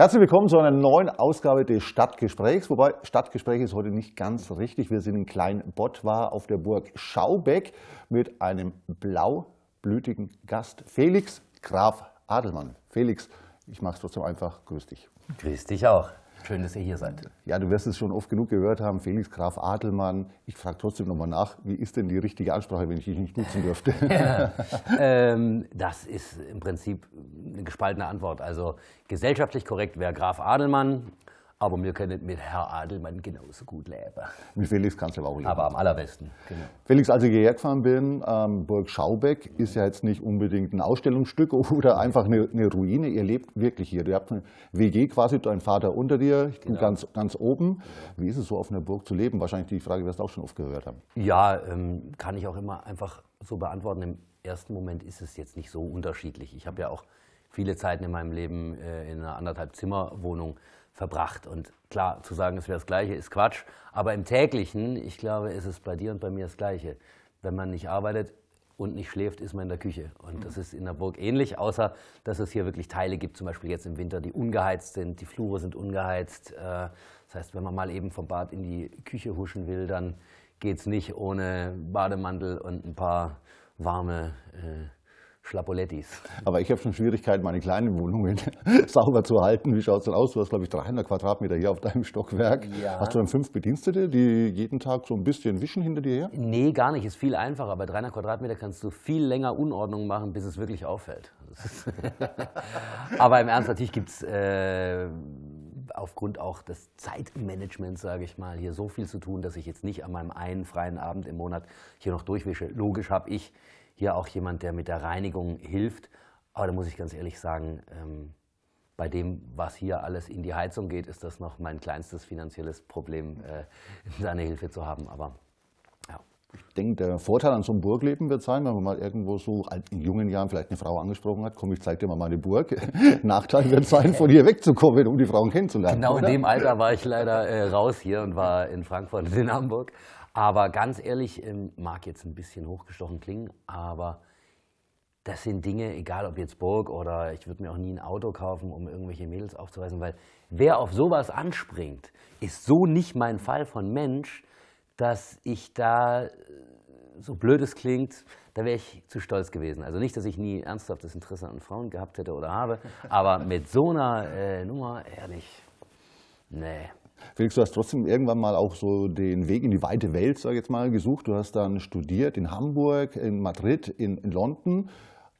Herzlich willkommen zu einer neuen Ausgabe des Stadtgesprächs. Wobei Stadtgespräch ist heute nicht ganz richtig. Wir sind in Kleinbottwar auf der Burg Schaubeck mit einem blaublütigen Gast, Felix Graf Adelmann. Felix, ich mache es trotzdem einfach. Grüß dich. Grüß dich auch. Schön, dass ihr hier seid. Ja, du wirst es schon oft genug gehört haben, Felix Graf Adelmann. Ich frage trotzdem nochmal nach, wie ist denn die richtige Ansprache, wenn ich dich nicht duzen dürfte? ja. ähm, das ist im Prinzip eine gespaltene Antwort. Also gesellschaftlich korrekt wäre Graf Adelmann. Aber wir können mit Herr Adelmann genauso gut leben. Mit Felix kannst du aber auch leben. Aber am allerbesten. Genau. Felix, als ich hierher gefahren bin, ähm, Burg Schaubeck ist ja jetzt nicht unbedingt ein Ausstellungsstück oder einfach eine, eine Ruine. Ihr lebt wirklich hier. Du habt eine WG quasi, dein Vater unter dir, genau. ganz, ganz oben. Wie ist es so, auf einer Burg zu leben? Wahrscheinlich die Frage, die du auch schon oft gehört haben. Ja, ähm, kann ich auch immer einfach so beantworten. Im ersten Moment ist es jetzt nicht so unterschiedlich. Ich habe ja auch viele Zeiten in meinem Leben äh, in einer anderthalb Zimmer Wohnung verbracht. Und klar, zu sagen, es wäre das Gleiche, ist Quatsch. Aber im täglichen, ich glaube, ist es bei dir und bei mir das Gleiche. Wenn man nicht arbeitet und nicht schläft, ist man in der Küche. Und mhm. das ist in der Burg ähnlich, außer dass es hier wirklich Teile gibt, zum Beispiel jetzt im Winter, die ungeheizt sind, die Flure sind ungeheizt. Äh, das heißt, wenn man mal eben vom Bad in die Küche huschen will, dann geht es nicht ohne Bademantel und ein paar warme äh, Schlapolettis. Aber ich habe schon Schwierigkeiten, meine kleinen Wohnungen sauber zu halten. Wie schaut es denn aus? Du hast, glaube ich, 300 Quadratmeter hier auf deinem Stockwerk. Ja. Hast du dann fünf Bedienstete, die jeden Tag so ein bisschen wischen hinter dir her? Nee, gar nicht. Ist viel einfacher. Bei 300 Quadratmeter kannst du viel länger Unordnung machen, bis es wirklich auffällt. Aber im Ernst, natürlich gibt es äh, aufgrund auch des Zeitmanagements, sage ich mal, hier so viel zu tun, dass ich jetzt nicht an meinem einen freien Abend im Monat hier noch durchwische. Logisch habe ich hier auch jemand, der mit der Reinigung hilft. Aber da muss ich ganz ehrlich sagen, ähm, bei dem, was hier alles in die Heizung geht, ist das noch mein kleinstes finanzielles Problem, äh, seine Hilfe zu haben. Aber ja. Ich denke, der Vorteil an so einem Burgleben wird sein, wenn man mal irgendwo so in jungen Jahren vielleicht eine Frau angesprochen hat, komm, ich zeig dir mal meine Burg. Nachteil wird sein, von hier wegzukommen, um die Frauen kennenzulernen. Genau oder? in dem Alter war ich leider äh, raus hier und war in Frankfurt in Hamburg. Aber ganz ehrlich, ähm, mag jetzt ein bisschen hochgestochen klingen, aber das sind Dinge, egal ob jetzt Burg oder ich würde mir auch nie ein Auto kaufen, um irgendwelche Mädels aufzuweisen, weil wer auf sowas anspringt, ist so nicht mein Fall von Mensch, dass ich da, äh, so blöd es klingt, da wäre ich zu stolz gewesen. Also nicht, dass ich nie ernsthaftes Interesse an Frauen gehabt hätte oder habe, aber mit so einer äh, Nummer, ehrlich, nee. Felix, du hast trotzdem irgendwann mal auch so den Weg in die weite Welt, sag ich jetzt mal, gesucht. Du hast dann studiert in Hamburg, in Madrid, in, in London.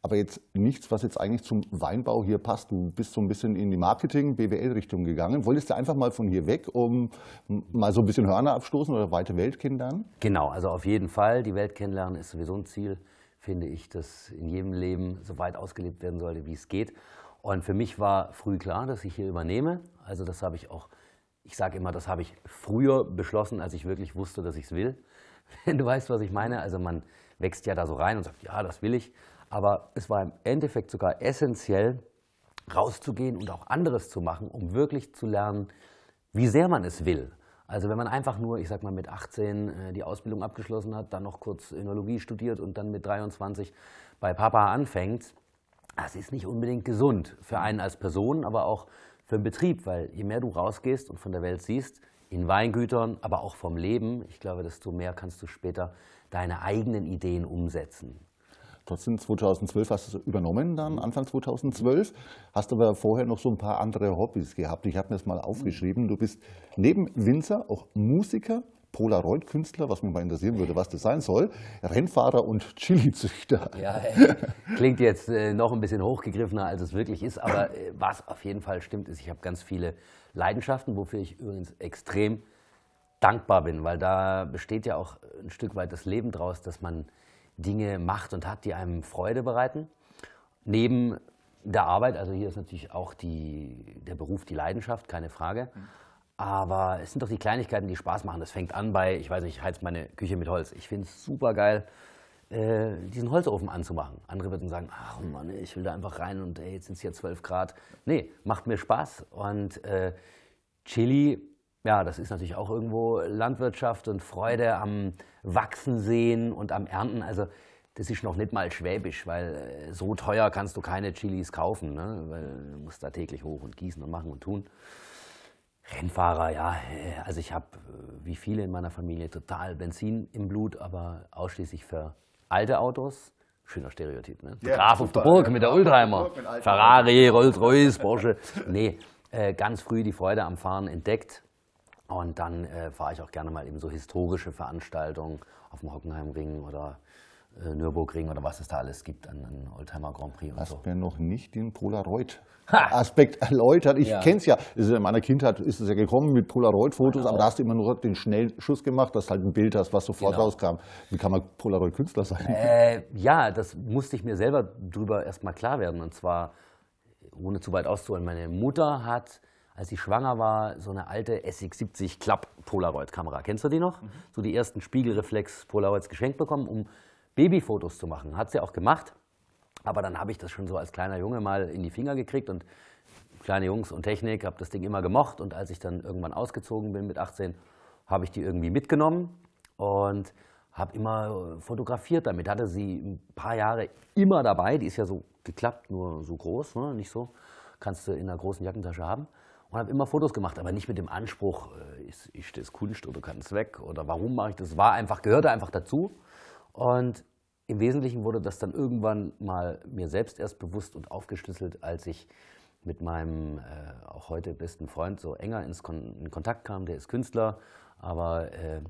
Aber jetzt nichts, was jetzt eigentlich zum Weinbau hier passt. Du bist so ein bisschen in die Marketing, BWL-Richtung gegangen. Wolltest du einfach mal von hier weg, um mal so ein bisschen Hörner abstoßen oder weite Welt kennenlernen? Genau, also auf jeden Fall. Die Welt kennenlernen ist sowieso ein Ziel, finde ich, das in jedem Leben so weit ausgelebt werden sollte, wie es geht. Und für mich war früh klar, dass ich hier übernehme. Also das habe ich auch ich sage immer, das habe ich früher beschlossen, als ich wirklich wusste, dass ich es will. Wenn du weißt, was ich meine. Also man wächst ja da so rein und sagt, ja, das will ich. Aber es war im Endeffekt sogar essentiell, rauszugehen und auch anderes zu machen, um wirklich zu lernen, wie sehr man es will. Also wenn man einfach nur, ich sag mal, mit 18 äh, die Ausbildung abgeschlossen hat, dann noch kurz Önologie studiert und dann mit 23 bei Papa anfängt, das ist nicht unbedingt gesund für einen als Person, aber auch für den Betrieb, weil je mehr du rausgehst und von der Welt siehst, in Weingütern, aber auch vom Leben, ich glaube, desto mehr kannst du später deine eigenen Ideen umsetzen. Trotzdem 2012 hast du es übernommen, dann mhm. Anfang 2012. Hast aber vorher noch so ein paar andere Hobbys gehabt. Ich habe mir das mal aufgeschrieben. Du bist neben Winzer auch Musiker, Polaroid-Künstler, was mich mal interessieren würde, was das sein soll, Rennfahrer und Chili-Züchter. Ja, klingt jetzt äh, noch ein bisschen hochgegriffener, als es wirklich ist, aber äh, was auf jeden Fall stimmt, ist, ich habe ganz viele Leidenschaften, wofür ich übrigens extrem dankbar bin, weil da besteht ja auch ein Stück weit das Leben draus, dass man Dinge macht und hat, die einem Freude bereiten. Neben der Arbeit, also hier ist natürlich auch die, der Beruf die Leidenschaft, keine Frage. Aber es sind doch die Kleinigkeiten, die Spaß machen. Das fängt an bei, ich weiß nicht, ich heiz meine Küche mit Holz. Ich finde es super geil, äh, diesen Holzofen anzumachen. Andere würden sagen, ach Mann, ich will da einfach rein und ey, jetzt sind es hier 12 Grad. Nee, macht mir Spaß. Und äh, Chili, ja, das ist natürlich auch irgendwo Landwirtschaft und Freude am Wachsen sehen und am Ernten. Also das ist noch nicht mal schwäbisch, weil äh, so teuer kannst du keine Chilis kaufen, ne? weil du musst da täglich hoch und gießen und machen und tun. Rennfahrer, ja. Äh, also ich habe, äh, wie viele in meiner Familie, total Benzin im Blut, aber ausschließlich für alte Autos. Schöner Stereotyp, ne? Ja, Graf auf der Burg mit der Oldtimer. Ferrari, Rolls-Royce, Porsche. Nee, äh, ganz früh die Freude am Fahren entdeckt. Und dann äh, fahre ich auch gerne mal eben so historische Veranstaltungen auf dem Hockenheimring oder äh, Nürburgring oder was es da alles gibt an, an Oldtimer Grand Prix und Hast so. mir noch nicht den Polaroid-Aspekt erläutert. Ich ja. kenne es ja. In meiner Kindheit ist es ja gekommen mit Polaroid-Fotos, genau. aber da hast du immer nur den Schnellschuss gemacht, dass halt ein Bild hast, was sofort genau. rauskam. Wie kann man Polaroid-Künstler sein? Äh, ja, das musste ich mir selber drüber erstmal klar werden. Und zwar, ohne zu weit auszuholen, meine Mutter hat als ich schwanger war, so eine alte SX70 Klapp Polaroid-Kamera. Kennst du die noch? Mhm. So die ersten Spiegelreflex-Polaroids geschenkt bekommen, um Babyfotos zu machen. Hat sie auch gemacht, aber dann habe ich das schon so als kleiner Junge mal in die Finger gekriegt und kleine Jungs und Technik, habe das Ding immer gemocht und als ich dann irgendwann ausgezogen bin mit 18, habe ich die irgendwie mitgenommen und habe immer äh, fotografiert damit. Hatte sie ein paar Jahre immer dabei, die ist ja so geklappt, nur so groß, ne? nicht so, kannst du in einer großen Jackentasche haben und habe immer Fotos gemacht, aber nicht mit dem Anspruch, äh, ist, ist das Kunst oder kann es weg oder warum mache ich das? War einfach, gehörte einfach dazu. Und im Wesentlichen wurde das dann irgendwann mal mir selbst erst bewusst und aufgeschlüsselt, als ich mit meinem äh, auch heute besten Freund so enger ins Kon in Kontakt kam. Der ist Künstler, aber äh,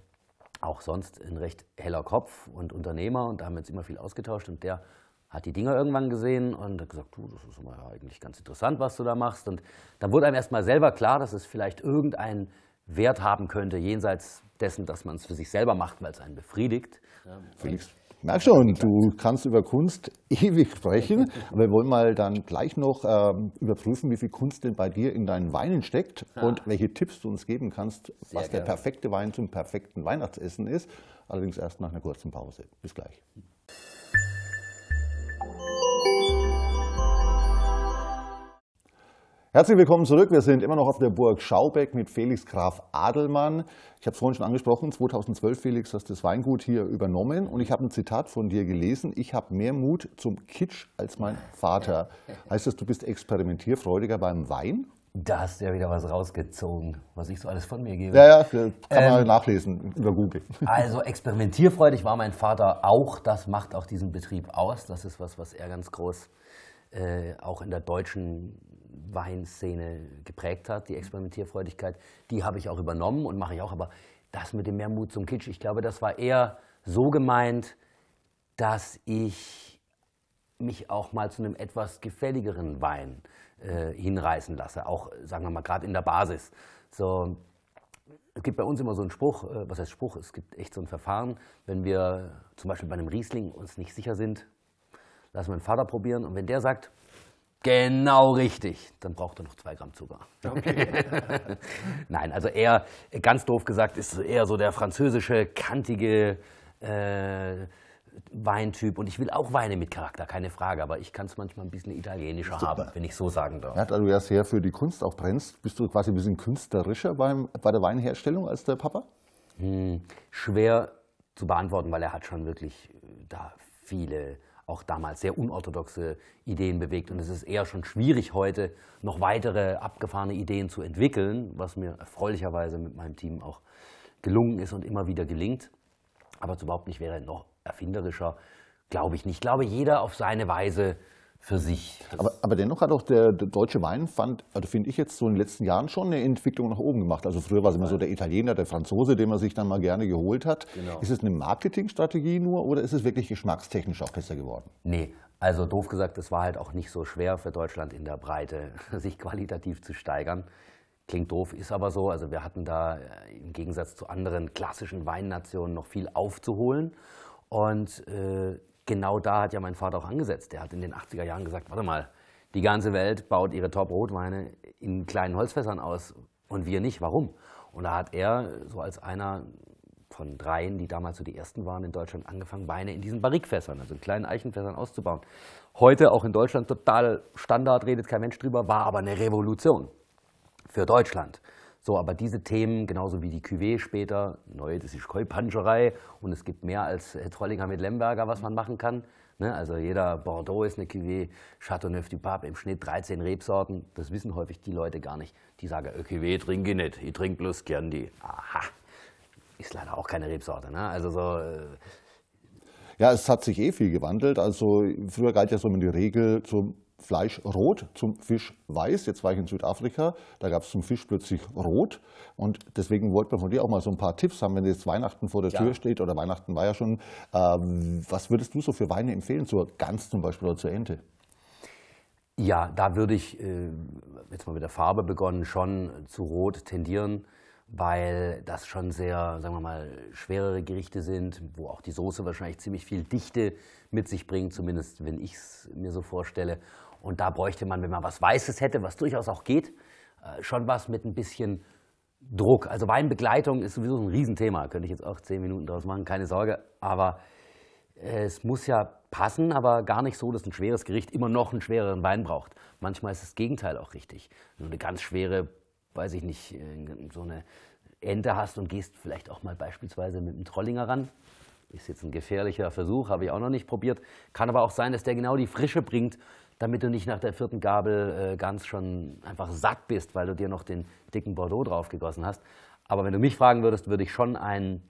auch sonst ein recht heller Kopf und Unternehmer und da haben wir uns immer viel ausgetauscht und der hat die Dinger irgendwann gesehen und hat gesagt, du, das ist immer ja eigentlich ganz interessant, was du da machst. Und dann wurde einem erst mal selber klar, dass es vielleicht irgendein Wert haben könnte, jenseits dessen, dass man es für sich selber macht, weil es einen befriedigt. Felix, merk schon, du kannst über Kunst ewig sprechen, aber wir wollen mal dann gleich noch ähm, überprüfen, wie viel Kunst denn bei dir in deinen Weinen steckt und welche Tipps du uns geben kannst, Sehr was gerne. der perfekte Wein zum perfekten Weihnachtsessen ist. Allerdings erst nach einer kurzen Pause. Bis gleich. Herzlich willkommen zurück. Wir sind immer noch auf der Burg Schaubeck mit Felix Graf Adelmann. Ich habe es vorhin schon angesprochen, 2012, Felix, hast das Weingut hier übernommen und ich habe ein Zitat von dir gelesen. Ich habe mehr Mut zum Kitsch als mein Vater. Heißt das, du bist experimentierfreudiger beim Wein? Da hast du ja wieder was rausgezogen, was ich so alles von mir gebe. Ja, ja, kann man ähm, nachlesen über Google. Also experimentierfreudig war mein Vater auch. Das macht auch diesen Betrieb aus. Das ist was, was er ganz groß äh, auch in der deutschen Weinszene geprägt hat, die Experimentierfreudigkeit, die habe ich auch übernommen und mache ich auch. Aber das mit dem Mehrmut zum Kitsch, ich glaube, das war eher so gemeint, dass ich mich auch mal zu einem etwas gefälligeren Wein äh, hinreißen lasse. Auch, sagen wir mal, gerade in der Basis. So, es gibt bei uns immer so einen Spruch, äh, was heißt Spruch? Es gibt echt so ein Verfahren, wenn wir zum Beispiel bei einem Riesling uns nicht sicher sind, lassen wir einen Vater probieren und wenn der sagt, Genau richtig. Dann braucht er noch zwei Gramm Zucker. Okay. Nein, also er, ganz doof gesagt, ist eher so der französische, kantige äh, Weintyp. Und ich will auch Weine mit Charakter, keine Frage. Aber ich kann es manchmal ein bisschen italienischer Super. haben, wenn ich so sagen darf. Ja, da du ja sehr für die Kunst auch brennst, bist du quasi ein bisschen künstlerischer beim, bei der Weinherstellung als der Papa? Hm, schwer zu beantworten, weil er hat schon wirklich äh, da viele auch damals sehr unorthodoxe Ideen bewegt. Und es ist eher schon schwierig heute, noch weitere abgefahrene Ideen zu entwickeln, was mir erfreulicherweise mit meinem Team auch gelungen ist und immer wieder gelingt. Aber überhaupt nicht wäre noch erfinderischer, glaube ich nicht. Ich glaube, jeder auf seine Weise für sich. Aber, aber, dennoch hat auch der, der deutsche Weinpfand, also finde ich jetzt so in den letzten Jahren schon eine Entwicklung nach oben gemacht. Also früher war es immer so der Italiener, der Franzose, den man sich dann mal gerne geholt hat. Genau. Ist es eine Marketingstrategie nur oder ist es wirklich geschmackstechnisch auch besser geworden? Nee, also doof gesagt, es war halt auch nicht so schwer für Deutschland in der Breite, sich qualitativ zu steigern. Klingt doof, ist aber so. Also wir hatten da äh, im Gegensatz zu anderen klassischen Weinnationen noch viel aufzuholen. Und äh, genau da hat ja mein Vater auch angesetzt. Der hat in den 80er Jahren gesagt, warte mal, die ganze Welt baut ihre Top-Rotweine in kleinen Holzfässern aus und wir nicht. Warum? Und da hat er, so als einer von dreien, die damals so die ersten waren in Deutschland, angefangen, Weine in diesen Barrikfässern, also in kleinen Eichenfässern auszubauen. Heute auch in Deutschland total Standard, redet kein Mensch drüber, war aber eine Revolution für Deutschland. So, aber diese Themen, genauso wie die Cuvée später, neu, das ist Keupanscherei und es gibt mehr als äh, Trollinger mit Lemberger, was man machen kann. Ne? Also jeder Bordeaux ist eine Cuvée, Chateauneuf du Pape im Schnitt 13 Rebsorten. Das wissen häufig die Leute gar nicht. Die sagen, äh, Cuvée trinke ich nicht, ich trinke bloß Chianti. Aha, ist leider auch keine Rebsorte. Ne? Also so... Äh ja, es hat sich eh viel gewandelt. Also früher galt ja so die Regel, so Fleisch rot, zum Fisch weiß. Jetzt war ich in Südafrika, da gab es zum Fisch plötzlich rot. Und deswegen wollte man von dir auch mal so ein paar Tipps haben, wenn jetzt Weihnachten vor der ja. Tür steht oder Weihnachten war ja schon. Ähm, was würdest du so für Weine empfehlen, zur Gans zum Beispiel oder zur Ente? Ja, da würde ich, äh, jetzt mal mit der Farbe begonnen, schon zu rot tendieren weil das schon sehr, sagen wir mal, schwerere Gerichte sind, wo auch die Soße wahrscheinlich ziemlich viel Dichte mit sich bringt, zumindest wenn ich es mir so vorstelle. Und da bräuchte man, wenn man was Weißes hätte, was durchaus auch geht, äh, schon was mit ein bisschen Druck. Also Weinbegleitung ist sowieso ein Riesenthema, könnte ich jetzt auch zehn Minuten draus machen, keine Sorge. Aber äh, es muss ja passen, aber gar nicht so, dass ein schweres Gericht immer noch einen schwereren Wein braucht. Manchmal ist das Gegenteil auch richtig. Nur eine ganz schwere weiß ich nicht, äh, so eine Ente hast und gehst vielleicht auch mal beispielsweise mit einem Trollinger ran. Ist jetzt ein gefährlicher Versuch, habe ich auch noch nicht probiert. Kann aber auch sein, dass der genau die Frische bringt, damit du nicht nach der vierten Gabel äh, ganz schon einfach satt bist, weil du dir noch den dicken Bordeaux drauf gegossen hast. Aber wenn du mich fragen würdest, würde ich schon einen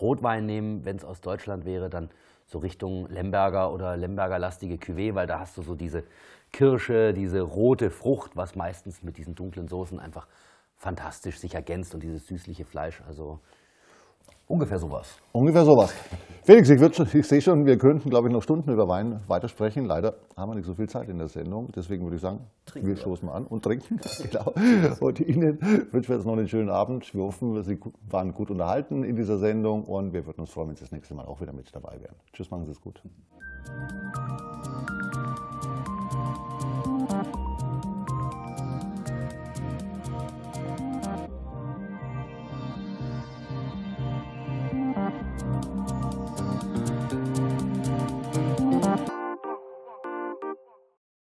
Rotwein nehmen. Wenn es aus Deutschland wäre, dann so Richtung Lemberger oder Lemberger-lastige Cuvée, weil da hast du so diese Kirsche, diese rote Frucht, was meistens mit diesen dunklen Soßen einfach fantastisch sich ergänzt und dieses süßliche Fleisch. Also Ungefähr sowas. Ungefähr sowas. Felix, ich, würde, ich, sehe schon, wir könnten, glaube ich, noch Stunden über Wein weitersprechen. Leider haben wir nicht so viel Zeit in der Sendung. Deswegen würde ich sagen, trinken wir stoßen mal an und trinken. genau. Und Ihnen wünschen wir jetzt noch einen schönen Abend. Wir hoffen, Sie waren gut unterhalten in dieser Sendung und wir würden uns freuen, wenn Sie das nächste Mal auch wieder mit dabei wären. Tschüss, machen Sie es gut.